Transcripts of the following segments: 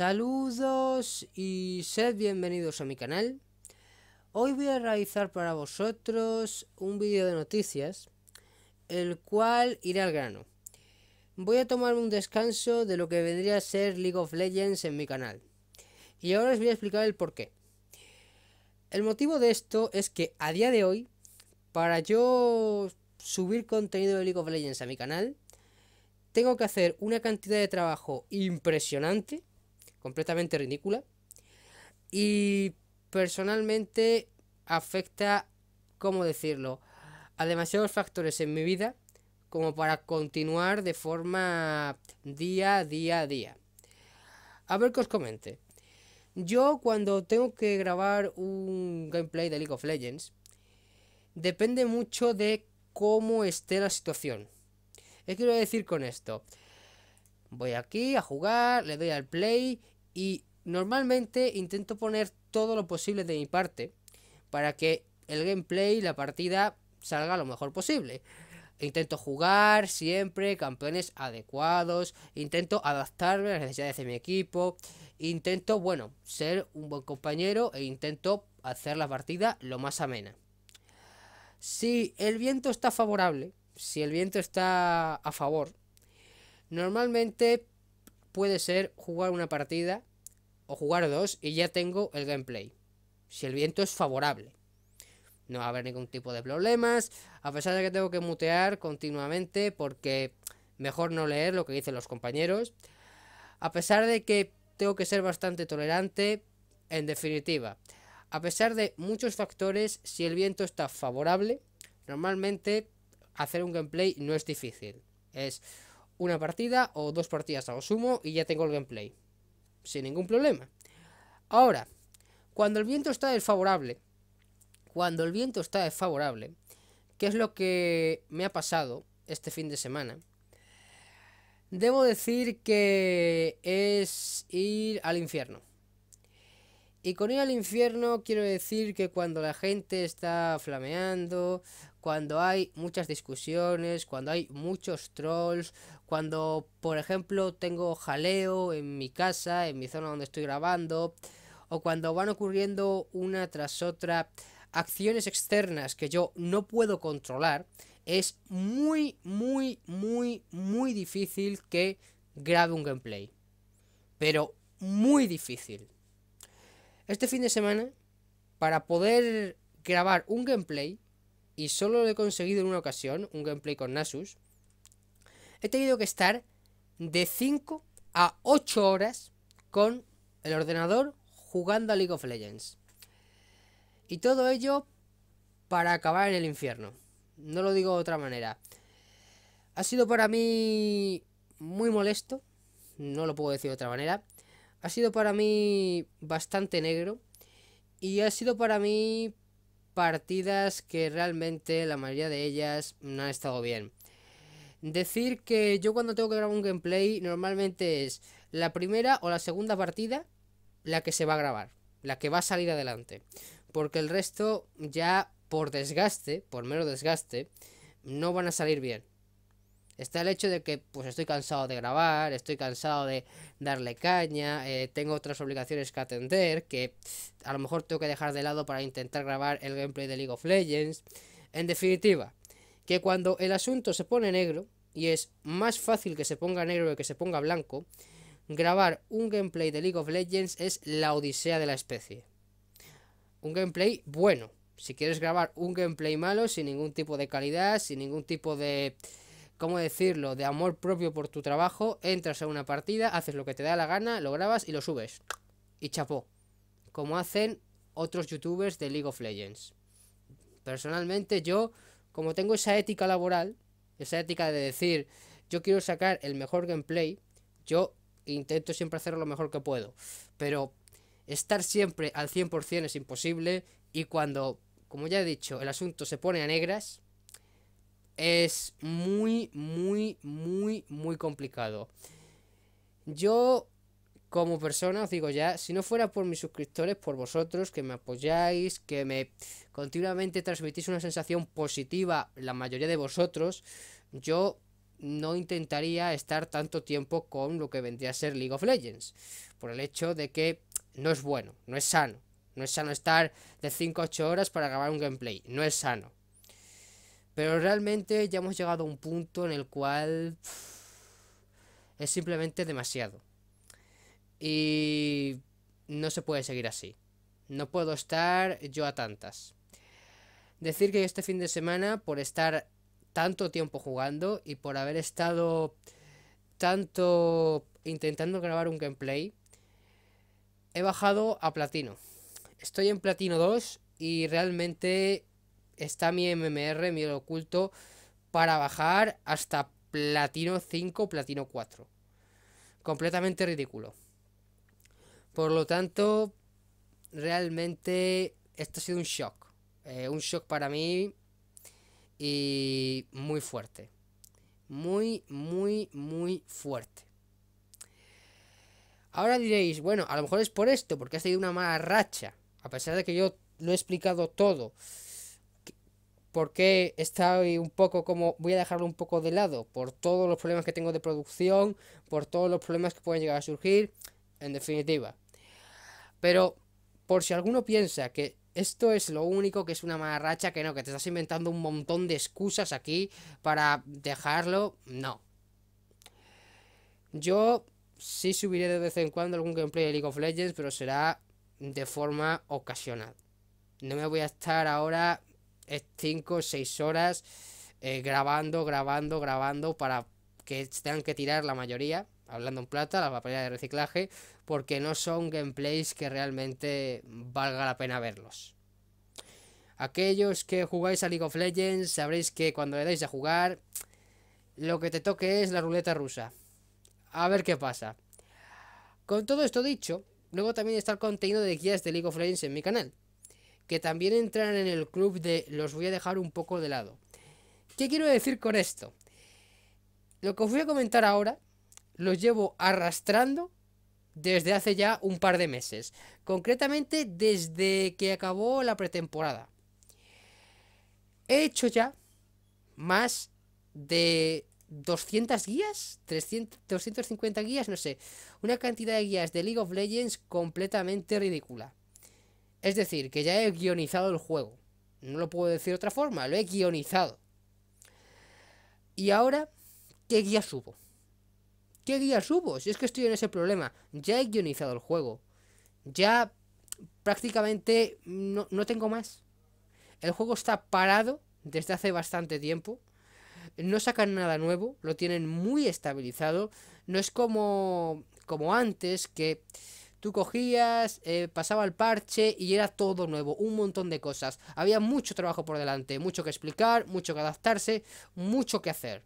Saludos y sed bienvenidos a mi canal. Hoy voy a realizar para vosotros un vídeo de noticias, el cual irá al grano. Voy a tomar un descanso de lo que vendría a ser League of Legends en mi canal. Y ahora os voy a explicar el porqué. El motivo de esto es que a día de hoy, para yo subir contenido de League of Legends a mi canal, tengo que hacer una cantidad de trabajo impresionante completamente ridícula. Y personalmente afecta, ¿cómo decirlo?, a demasiados factores en mi vida como para continuar de forma día a día a día. A ver qué os comente. Yo cuando tengo que grabar un gameplay de League of Legends, depende mucho de cómo esté la situación. ¿Qué quiero decir con esto? Voy aquí a jugar, le doy al play y normalmente intento poner todo lo posible de mi parte para que el gameplay, y la partida, salga lo mejor posible. Intento jugar siempre campeones adecuados, intento adaptarme a las necesidades de mi equipo, intento, bueno, ser un buen compañero e intento hacer la partida lo más amena. Si el viento está favorable, si el viento está a favor, normalmente puede ser jugar una partida o jugar dos y ya tengo el gameplay. Si el viento es favorable. No va a haber ningún tipo de problemas. A pesar de que tengo que mutear continuamente porque mejor no leer lo que dicen los compañeros. A pesar de que tengo que ser bastante tolerante, en definitiva. A pesar de muchos factores, si el viento está favorable, normalmente hacer un gameplay no es difícil. Es una partida o dos partidas a lo sumo y ya tengo el gameplay sin ningún problema. Ahora, cuando el viento está desfavorable, cuando el viento está desfavorable, que es lo que me ha pasado este fin de semana, debo decir que es ir al infierno. Y con ir al infierno quiero decir que cuando la gente está flameando, cuando hay muchas discusiones, cuando hay muchos trolls, cuando por ejemplo tengo jaleo en mi casa, en mi zona donde estoy grabando, o cuando van ocurriendo una tras otra acciones externas que yo no puedo controlar, es muy, muy, muy, muy difícil que grabe un gameplay. Pero muy difícil este fin de semana para poder grabar un gameplay y solo lo he conseguido en una ocasión, un gameplay con Nasus, he tenido que estar de 5 a 8 horas con el ordenador jugando a League of Legends. Y todo ello para acabar en el infierno. No lo digo de otra manera. Ha sido para mí muy molesto, no lo puedo decir de otra manera ha sido para mí bastante negro y ha sido para mí partidas que realmente la mayoría de ellas no han estado bien. Decir que yo cuando tengo que grabar un gameplay normalmente es la primera o la segunda partida la que se va a grabar, la que va a salir adelante. Porque el resto ya por desgaste, por mero desgaste, no van a salir bien. Está el hecho de que pues estoy cansado de grabar, estoy cansado de darle caña, eh, tengo otras obligaciones que atender, que a lo mejor tengo que dejar de lado para intentar grabar el gameplay de League of Legends. En definitiva, que cuando el asunto se pone negro, y es más fácil que se ponga negro que se ponga blanco, grabar un gameplay de League of Legends es la odisea de la especie. Un gameplay bueno. Si quieres grabar un gameplay malo, sin ningún tipo de calidad, sin ningún tipo de ¿cómo decirlo?, de amor propio por tu trabajo, entras a una partida, haces lo que te da la gana, lo grabas y lo subes. Y chapó. Como hacen otros youtubers de League of Legends. Personalmente yo, como tengo esa ética laboral, esa ética de decir, yo quiero sacar el mejor gameplay, yo intento siempre hacer lo mejor que puedo. Pero estar siempre al 100% es imposible y cuando, como ya he dicho, el asunto se pone a negras, es muy, muy, muy, muy complicado. Yo, como persona, os digo ya, si no fuera por mis suscriptores, por vosotros, que me apoyáis, que me continuamente transmitís una sensación positiva, la mayoría de vosotros, yo no intentaría estar tanto tiempo con lo que vendría a ser League of Legends, por el hecho de que no es bueno, no es sano. No es sano estar de 5 a 8 horas para grabar un gameplay, no es sano. Pero realmente ya hemos llegado a un punto en el cual es simplemente demasiado. Y no se puede seguir así. No puedo estar yo a tantas. Decir que este fin de semana, por estar tanto tiempo jugando y por haber estado tanto intentando grabar un gameplay, he bajado a platino. Estoy en platino 2 y realmente está mi MMR, mi oculto, para bajar hasta platino 5, platino 4. Completamente ridículo. Por lo tanto, realmente esto ha sido un shock. Eh, un shock para mí y muy fuerte. Muy, muy, muy fuerte. Ahora diréis, bueno, a lo mejor es por esto, porque ha sido una mala racha. A pesar de que yo lo he explicado todo porque estoy un poco como voy a dejarlo un poco de lado por todos los problemas que tengo de producción, por todos los problemas que pueden llegar a surgir, en definitiva. Pero por si alguno piensa que esto es lo único que es una mala que no, que te estás inventando un montón de excusas aquí para dejarlo, no. Yo sí subiré de vez en cuando algún gameplay de League of Legends, pero será de forma ocasional. No me voy a estar ahora es 5 o 6 horas eh, grabando, grabando, grabando para que tengan que tirar la mayoría, hablando en plata, la papelera de reciclaje, porque no son gameplays que realmente valga la pena verlos. Aquellos que jugáis a League of Legends sabréis que cuando le dais a jugar, lo que te toque es la ruleta rusa. A ver qué pasa. Con todo esto dicho, luego también está el contenido de guías de League of Legends en mi canal que también entran en el club de los voy a dejar un poco de lado. ¿Qué quiero decir con esto? Lo que os voy a comentar ahora lo llevo arrastrando desde hace ya un par de meses, concretamente desde que acabó la pretemporada. He hecho ya más de 200 guías, 300, 250 guías, no sé, una cantidad de guías de League of Legends completamente ridícula. Es decir, que ya he guionizado el juego. No lo puedo decir de otra forma, lo he guionizado. Y ahora, ¿qué guía subo? ¿Qué guía subo? Si es que estoy en ese problema. Ya he guionizado el juego. Ya prácticamente no, no tengo más. El juego está parado desde hace bastante tiempo. No sacan nada nuevo, lo tienen muy estabilizado. No es como, como antes que Tú cogías, eh, pasaba el parche y era todo nuevo, un montón de cosas. Había mucho trabajo por delante, mucho que explicar, mucho que adaptarse, mucho que hacer.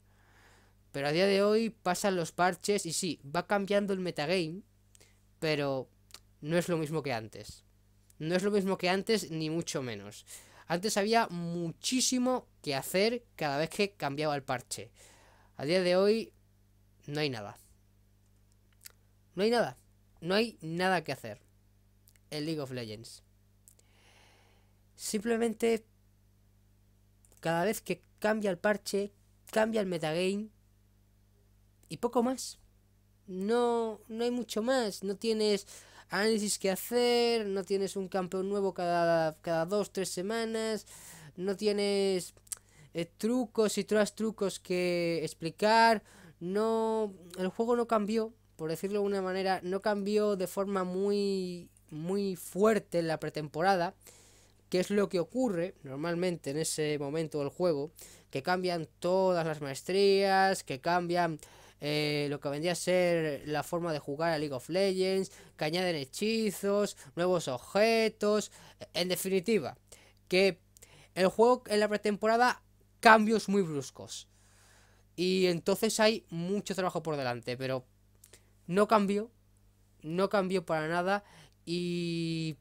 Pero a día de hoy pasan los parches y sí, va cambiando el metagame, pero no es lo mismo que antes. No es lo mismo que antes, ni mucho menos. Antes había muchísimo que hacer cada vez que cambiaba el parche. A día de hoy no hay nada. No hay nada no hay nada que hacer en League of Legends. Simplemente cada vez que cambia el parche, cambia el metagame y poco más. No, no hay mucho más, no tienes análisis que hacer, no tienes un campeón nuevo cada, cada dos, tres semanas, no tienes eh, trucos y tras trucos que explicar, no, el juego no cambió, por decirlo de una manera, no cambió de forma muy, muy fuerte en la pretemporada, que es lo que ocurre normalmente en ese momento del juego, que cambian todas las maestrías, que cambian eh, lo que vendría a ser la forma de jugar a League of Legends, que añaden hechizos, nuevos objetos, en definitiva, que el juego en la pretemporada cambios muy bruscos. Y entonces hay mucho trabajo por delante, pero no cambió, no cambió para nada y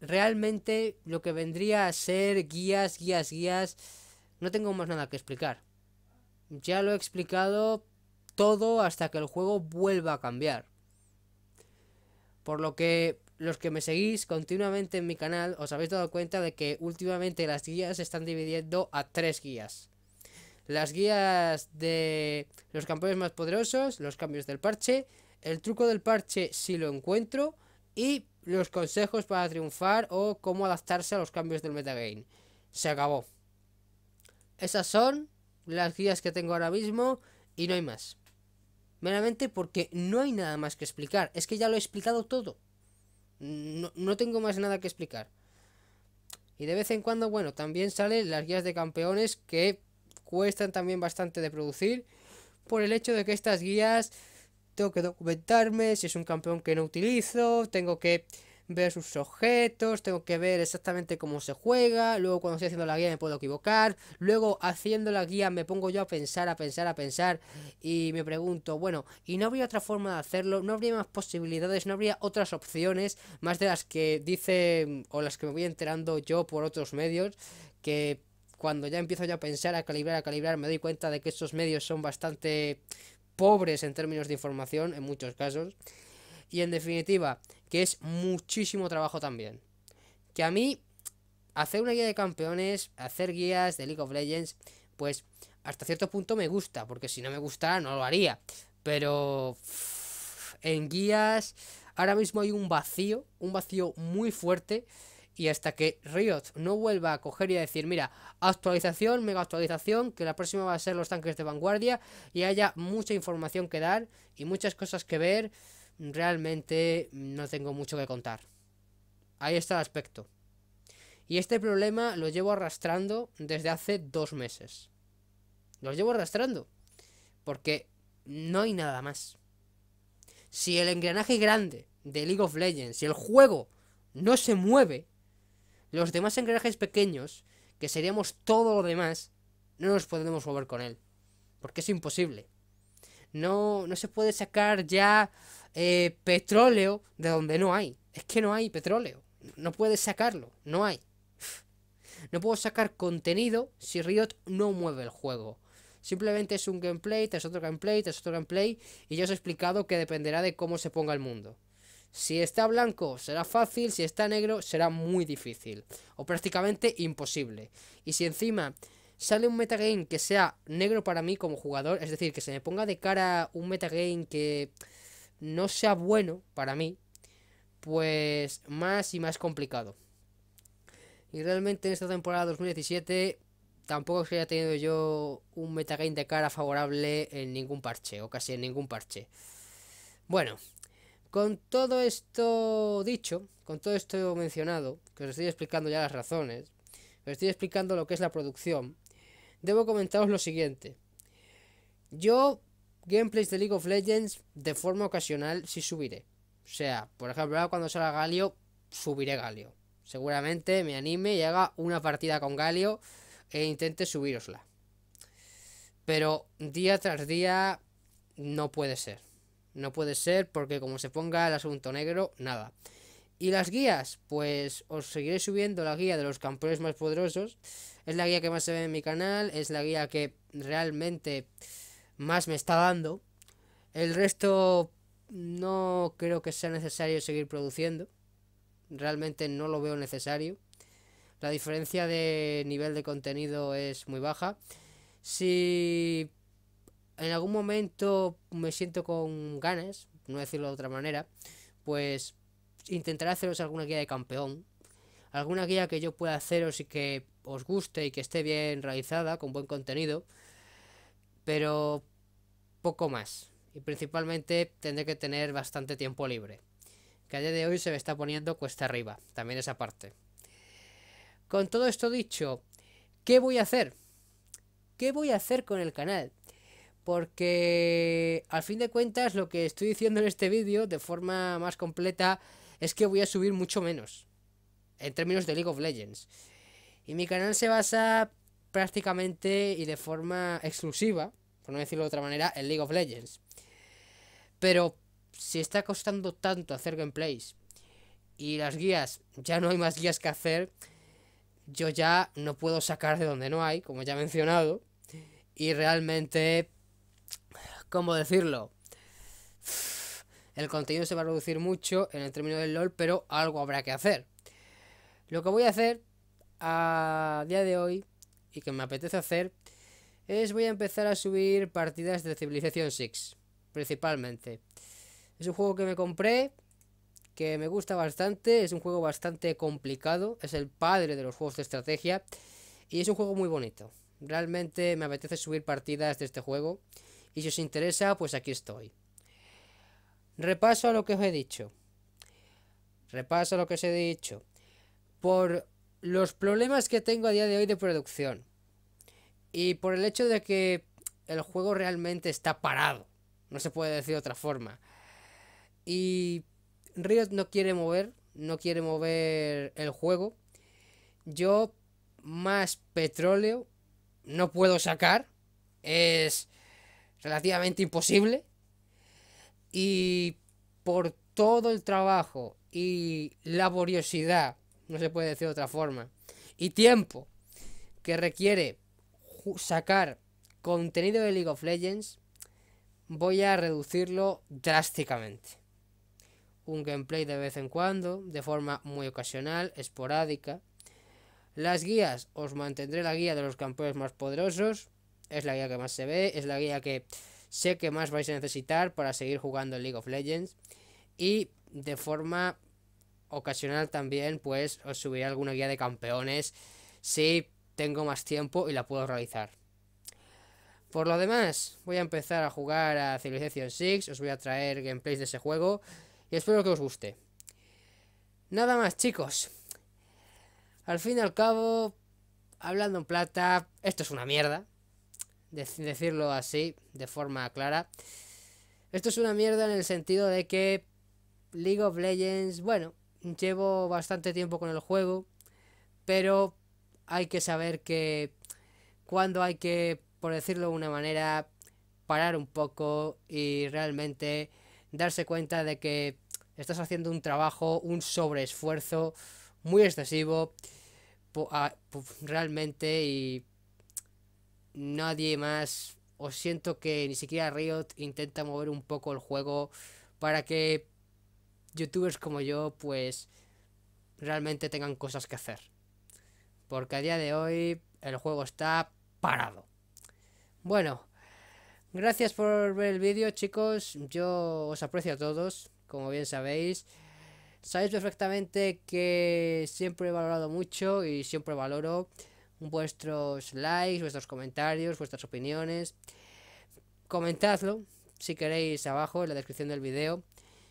realmente lo que vendría a ser guías, guías, guías, no tengo más nada que explicar. Ya lo he explicado todo hasta que el juego vuelva a cambiar. Por lo que los que me seguís continuamente en mi canal os habéis dado cuenta de que últimamente las guías se están dividiendo a tres guías. Las guías de los campeones más poderosos, los cambios del parche el truco del parche si lo encuentro y los consejos para triunfar o cómo adaptarse a los cambios del metagame. Se acabó. Esas son las guías que tengo ahora mismo y no hay más. Meramente porque no hay nada más que explicar. Es que ya lo he explicado todo. No, tengo más nada que explicar. Y de vez en cuando, bueno, también salen las guías de campeones que cuestan también bastante de producir por el hecho de que estas guías tengo que documentarme si es un campeón que no utilizo, tengo que ver sus objetos, tengo que ver exactamente cómo se juega, luego cuando estoy haciendo la guía me puedo equivocar, luego haciendo la guía me pongo yo a pensar, a pensar, a pensar y me pregunto, bueno, ¿y no habría otra forma de hacerlo? ¿No habría más posibilidades? ¿No habría otras opciones más de las que dice o las que me voy enterando yo por otros medios que cuando ya empiezo yo a pensar, a calibrar, a calibrar, me doy cuenta de que estos medios son bastante pobres en términos de información en muchos casos. Y en definitiva, que es muchísimo trabajo también. Que a mí, hacer una guía de campeones, hacer guías de League of Legends, pues hasta cierto punto me gusta, porque si no me gustara no lo haría. Pero en guías ahora mismo hay un vacío, un vacío muy fuerte y hasta que Riot no vuelva a coger y a decir, mira, actualización, mega actualización, que la próxima va a ser los tanques de vanguardia y haya mucha información que dar y muchas cosas que ver, realmente no tengo mucho que contar. Ahí está el aspecto. Y este problema lo llevo arrastrando desde hace dos meses. Lo llevo arrastrando. Porque no hay nada más. Si el engranaje grande de League of Legends, si el juego no se mueve, los demás engranajes pequeños, que seríamos todo lo demás, no nos podemos mover con él. Porque es imposible. No, no se puede sacar ya eh, petróleo de donde no hay. Es que no hay petróleo. No puedes sacarlo. No hay. No puedo sacar contenido si Riot no mueve el juego. Simplemente es un gameplay, es otro gameplay, es otro gameplay, y ya os he explicado que dependerá de cómo se ponga el mundo. Si está blanco será fácil, si está negro será muy difícil o prácticamente imposible. Y si encima sale un metagame que sea negro para mí como jugador, es decir, que se me ponga de cara un metagame que no sea bueno para mí, pues más y más complicado. Y realmente en esta temporada 2017 tampoco se tenido yo un metagame de cara favorable en ningún parche, o casi en ningún parche. Bueno, con todo esto dicho, con todo esto mencionado, que os estoy explicando ya las razones, os estoy explicando lo que es la producción, debo comentaros lo siguiente. Yo gameplays de League of Legends de forma ocasional sí subiré. O sea, por ejemplo, ahora cuando salga Galio, subiré Galio. Seguramente me anime y haga una partida con Galio e intente subirosla. Pero día tras día no puede ser. No puede ser porque como se ponga el asunto negro, nada. Y las guías, pues os seguiré subiendo la guía de los campeones más poderosos. Es la guía que más se ve en mi canal, es la guía que realmente más me está dando. El resto no creo que sea necesario seguir produciendo. Realmente no lo veo necesario. La diferencia de nivel de contenido es muy baja. Si en algún momento me siento con ganas, no decirlo de otra manera, pues intentaré haceros alguna guía de campeón, alguna guía que yo pueda haceros y que os guste y que esté bien realizada, con buen contenido, pero poco más. Y principalmente tendré que tener bastante tiempo libre, que a día de hoy se me está poniendo cuesta arriba, también esa parte. Con todo esto dicho, ¿qué voy a hacer? ¿Qué voy a hacer con el canal? porque al fin de cuentas lo que estoy diciendo en este vídeo de forma más completa es que voy a subir mucho menos en términos de League of Legends. Y mi canal se basa prácticamente y de forma exclusiva, por no decirlo de otra manera, en League of Legends. Pero si está costando tanto hacer gameplays y las guías, ya no hay más guías que hacer, yo ya no puedo sacar de donde no hay, como ya he mencionado, y realmente ¿Cómo decirlo? El contenido se va a reducir mucho en el término del LOL, pero algo habrá que hacer. Lo que voy a hacer a día de hoy, y que me apetece hacer, es voy a empezar a subir partidas de Civilization 6, principalmente. Es un juego que me compré, que me gusta bastante, es un juego bastante complicado, es el padre de los juegos de estrategia, y es un juego muy bonito. Realmente me apetece subir partidas de este juego y si os interesa, pues aquí estoy. Repaso a lo que os he dicho. Repaso a lo que os he dicho. Por los problemas que tengo a día de hoy de producción. Y por el hecho de que el juego realmente está parado. No se puede decir de otra forma. Y Riot no quiere mover. No quiere mover el juego. Yo más petróleo no puedo sacar. Es relativamente imposible. Y por todo el trabajo y laboriosidad, no se puede decir de otra forma, y tiempo que requiere sacar contenido de League of Legends, voy a reducirlo drásticamente. Un gameplay de vez en cuando, de forma muy ocasional, esporádica. Las guías, os mantendré la guía de los campeones más poderosos, es la guía que más se ve, es la guía que sé que más vais a necesitar para seguir jugando en League of Legends. Y de forma ocasional también, pues os subiré alguna guía de campeones si tengo más tiempo y la puedo realizar. Por lo demás, voy a empezar a jugar a Civilization 6, os voy a traer gameplays de ese juego y espero que os guste. Nada más chicos. Al fin y al cabo, hablando en plata, esto es una mierda decirlo así, de forma clara. Esto es una mierda en el sentido de que League of Legends, bueno, llevo bastante tiempo con el juego, pero hay que saber que cuando hay que, por decirlo de una manera, parar un poco y realmente darse cuenta de que estás haciendo un trabajo, un sobreesfuerzo muy excesivo realmente y nadie más, os siento que ni siquiera Riot intenta mover un poco el juego para que youtubers como yo, pues, realmente tengan cosas que hacer. Porque a día de hoy el juego está parado. Bueno, gracias por ver el vídeo chicos, yo os aprecio a todos, como bien sabéis. Sabéis perfectamente que siempre he valorado mucho y siempre valoro vuestros likes, vuestros comentarios, vuestras opiniones. Comentadlo si queréis abajo en la descripción del video.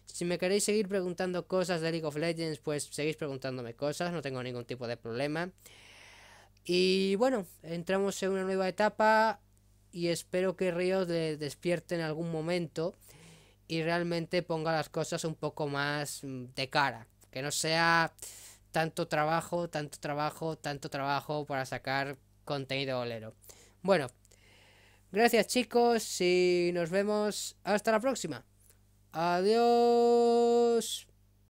Si me queréis seguir preguntando cosas de League of Legends, pues seguís preguntándome cosas, no tengo ningún tipo de problema. Y bueno, entramos en una nueva etapa y espero que Ríos le despierte en algún momento y realmente ponga las cosas un poco más mm, de cara. Que no sea tanto trabajo, tanto trabajo, tanto trabajo para sacar contenido bolero Bueno, gracias chicos y nos vemos hasta la próxima. Adiós.